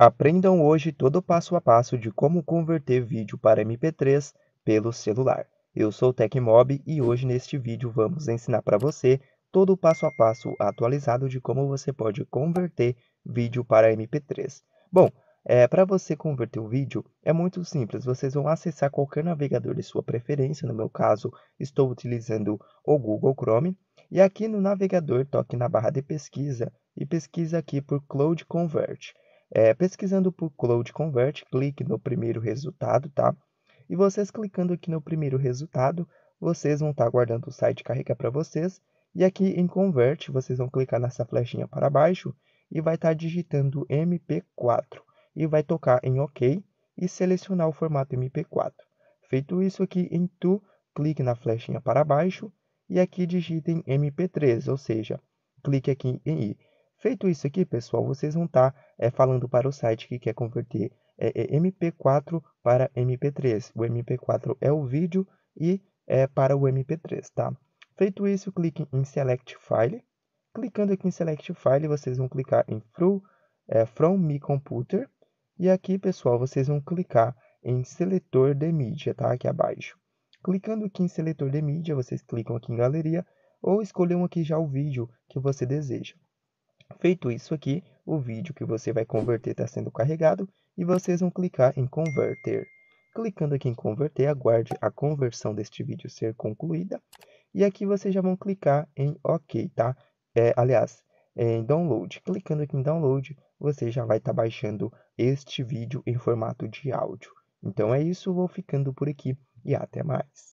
Aprendam hoje todo passo a passo de como converter vídeo para MP3 pelo celular. Eu sou o Tecmob e hoje neste vídeo vamos ensinar para você todo o passo a passo atualizado de como você pode converter vídeo para MP3. Bom, é, para você converter o vídeo é muito simples, vocês vão acessar qualquer navegador de sua preferência, no meu caso estou utilizando o Google Chrome, e aqui no navegador toque na barra de pesquisa e pesquisa aqui por Cloud Convert. É, pesquisando por Cloud Convert, clique no primeiro resultado, tá? E vocês clicando aqui no primeiro resultado, vocês vão estar tá aguardando o site carregar para vocês. E aqui em Convert, vocês vão clicar nessa flechinha para baixo e vai estar tá digitando MP4. E vai tocar em OK e selecionar o formato MP4. Feito isso aqui em To, clique na flechinha para baixo e aqui digitem MP3, ou seja, clique aqui em I. Feito isso aqui, pessoal, vocês vão estar tá, é, falando para o site que quer converter é, é MP4 para MP3. O MP4 é o vídeo e é para o MP3, tá? Feito isso, clique em Select File. Clicando aqui em Select File, vocês vão clicar em Through, eh, From Me Computer. E aqui, pessoal, vocês vão clicar em Seletor de Mídia, tá? Aqui abaixo. Clicando aqui em Seletor de Mídia, vocês clicam aqui em Galeria ou escolham aqui já o vídeo que você deseja. Feito isso aqui, o vídeo que você vai converter está sendo carregado e vocês vão clicar em converter. Clicando aqui em converter, aguarde a conversão deste vídeo ser concluída. E aqui vocês já vão clicar em OK, tá? É, aliás, é, em download. Clicando aqui em download, você já vai estar tá baixando este vídeo em formato de áudio. Então é isso, vou ficando por aqui e até mais.